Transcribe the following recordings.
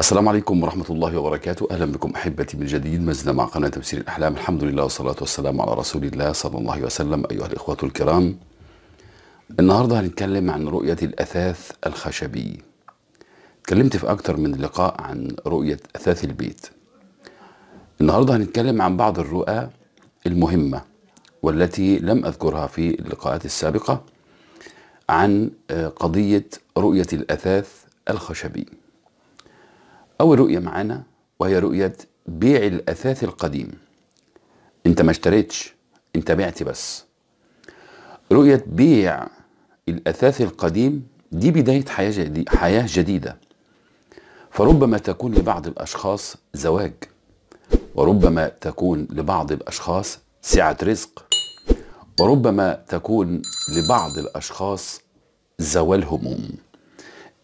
السلام عليكم ورحمة الله وبركاته أهلا بكم أحبتي من جديد مزنا مع قناة تفسير الأحلام الحمد لله والصلاة والسلام على رسول الله صلى الله عليه وسلم أيها الإخوة الكرام النهاردة هنتكلم عن رؤية الأثاث الخشبي تكلمت في أكثر من لقاء عن رؤية أثاث البيت النهاردة هنتكلم عن بعض الرؤى المهمة والتي لم أذكرها في اللقاءات السابقة عن آه، قضية رؤية الأثاث الخشبي أول رؤية معانا وهي رؤية بيع الأثاث القديم أنت ما اشتريتش أنت بعت بس رؤية بيع الأثاث القديم دي بداية حياة, جديد حياة جديدة فربما تكون لبعض الأشخاص زواج وربما تكون لبعض الأشخاص سعة رزق وربما تكون لبعض الأشخاص زوال هموم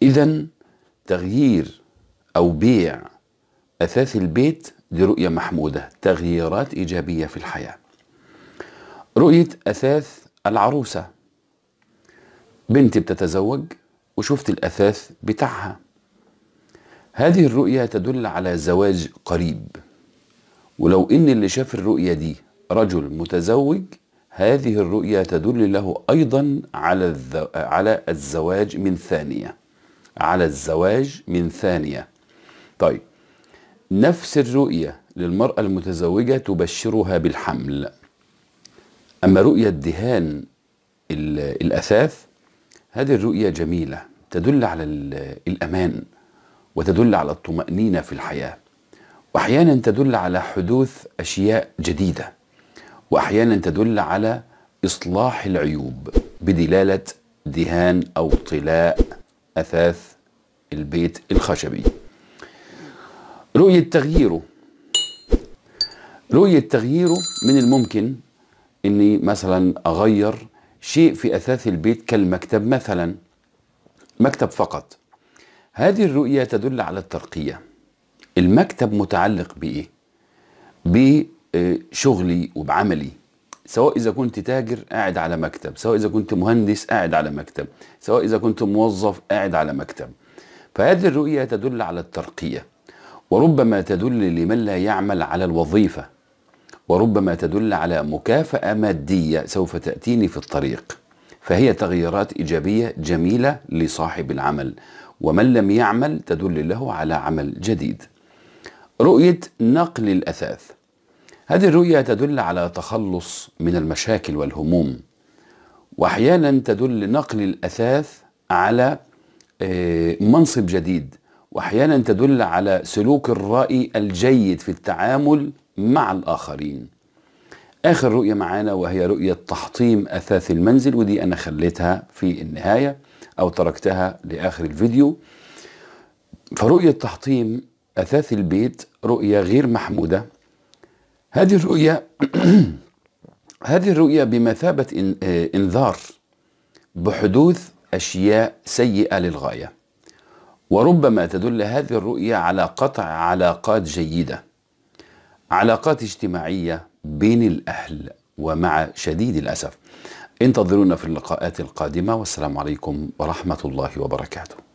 إذا تغيير أو بيع أثاث البيت لرؤية محمودة تغييرات إيجابية في الحياة رؤية أثاث العروسة بنتي بتتزوج وشفت الأثاث بتاعها هذه الرؤية تدل على زواج قريب ولو إن اللي شاف الرؤية دي رجل متزوج هذه الرؤية تدل له أيضا على الذو... على الزواج من ثانية على الزواج من ثانية طيب نفس الرؤية للمرأة المتزوجة تبشرها بالحمل أما رؤية دهان الأثاث هذه الرؤية جميلة تدل على الأمان وتدل على الطمأنينة في الحياة وأحيانا تدل على حدوث أشياء جديدة وأحيانا تدل على إصلاح العيوب بدلالة دهان أو طلاء أثاث البيت الخشبي رؤية تغييره رؤية تغييره من الممكن اني مثلا اغير شيء في اثاث البيت كالمكتب مثلا مكتب فقط هذه الرؤية تدل على الترقية المكتب متعلق بايه بشغلي آه، وبعملي سواء اذا كنت تاجر قاعد على مكتب سواء اذا كنت مهندس قاعد على مكتب سواء اذا كنت موظف قاعد على مكتب فهذه الرؤية تدل على الترقية وربما تدل لمن لا يعمل على الوظيفة وربما تدل على مكافأة مادية سوف تأتيني في الطريق فهي تغييرات إيجابية جميلة لصاحب العمل ومن لم يعمل تدل له على عمل جديد رؤية نقل الأثاث هذه الرؤية تدل على تخلص من المشاكل والهموم وأحيانا تدل نقل الأثاث على آه، منصب جديد واحيانا تدل على سلوك الرأي الجيد في التعامل مع الآخرين آخر رؤية معانا وهي رؤية تحطيم أثاث المنزل ودي أنا خليتها في النهاية أو تركتها لآخر الفيديو فرؤية تحطيم أثاث البيت رؤية غير محمودة هذه الرؤية هذه الرؤية بمثابة آه، إنذار بحدوث أشياء سيئة للغاية وربما تدل هذه الرؤية على قطع علاقات جيدة علاقات اجتماعية بين الأهل ومع شديد الأسف انتظرونا في اللقاءات القادمة والسلام عليكم ورحمة الله وبركاته